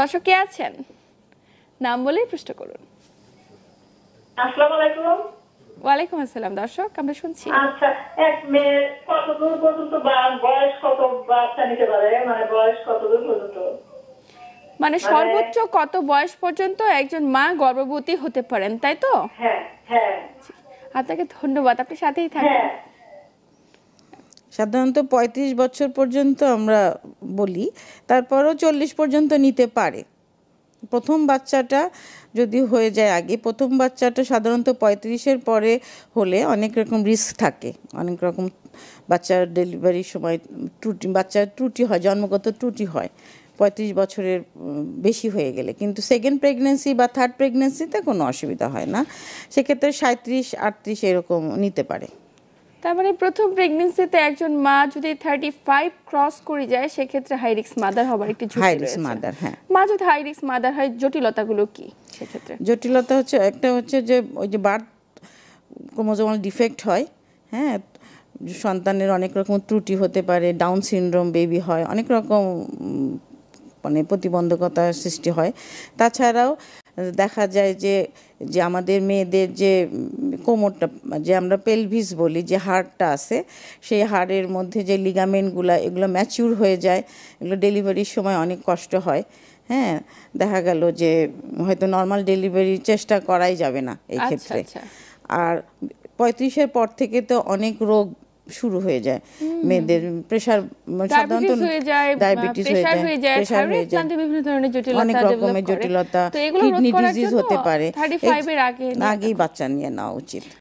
দর্শক কে আছেন নাম বলেই প্রশ্ন করুন আসসালামু আলাইকুম ওয়ালাইকুম আসসালাম দর্শক আমরা শুনছি আচ্ছা এক মেয়ে কতদূর পর্যন্ত বয়স কত বাচ্চা নিতে পারে মানে বয়স কতদূর পর্যন্ত মানে, মানে সর্বোচ্চ কত বয়স পর্যন্ত একজন মা গর্ভবতী হতে পারেন তাই তো হ্যাঁ হ্যাঁ আপনাকে ধন্যবাদ আপনি সাথেই থাকবেন হ্যাঁ। সাধারণত ৩৫ বছর পর্যন্ত আমরা বলি তারপরও চল্লিশ পর্যন্ত নিতে পারে প্রথম বাচ্চাটা যদি হয়ে যায় আগে প্রথম বাচ্চাটা সাধারণত পঁয়ত্রিশের পরে হলে অনেক রকম রিস্ক থাকে অনেক রকম বাচ্চার ডেলিভারির সময় ত্রুটি বাচ্চার ত্রুটি হয় জন্মগত ত্রুটি হয় পঁয়ত্রিশ বছরের বেশি হয়ে গেলে কিন্তু সেকেন্ড প্রেগনেন্সি বা থার্ড প্রেগনেন্সিতে কোনো অসুবিধা হয় না সেক্ষেত্রে সাঁত্রিশ আটত্রিশ এরকম নিতে পারে তার মানে প্রথম প্রেগনেন্সিতে একজন মা যদি 35 ক্রস করে যায় সেক্ষেত্রে হাই রিস্ক মাদার হবার একটি ঝুঁকি হাই রিস্ক মাদার হ্যাঁ মা যদি হাই রিস্ক মাদার হয় জটিলতাগুলো কি সেক্ষেত্রে জটিলতা হচ্ছে একটা হচ্ছে যে ওই যে বার্থ ক্রোমোজোমাল ডিফেক্ট হয় হ্যাঁ সন্তানের অনেক রকম ত্রুটি হতে পারে ডাউন সিনড্রোম বেবি হয় অনেক রকম মানে প্রতিবন্ধকতা সৃষ্টি হয় তাছাড়াও দেখা যায় যে যে আমাদের মেয়েদের যে কোমরটা যে আমরা পেলভিস বলি যে হাড়টা আছে সেই হাড়ের মধ্যে যে লিগামেন্টগুলো এগুলো ম্যাচিউর হয়ে যায় এগুলো ডেলিভারির সময় অনেক কষ্ট হয় হ্যাঁ দেখা গেল যে হয়তো নর্মাল ডেলিভারি চেষ্টা করাই যাবে না এই আচ্ছা, ক্ষেত্রে আচ্ছা। আর পঁয়ত্রিশের পর থেকে তো অনেক রোগ শুরু হয়ে যায় মেয়েদের প্রেসার মানে সাধারণত ডায়াবেটিস হয়ে যায় প্রেসার হয়ে যায় বিভিন্ন ধরনের জটিলতা অনেক রকমের জটিলতা কিডনি ডিজিজ হতে পারে 35 আগেই বাচ্চা নিয়ে নেওয়া উচিত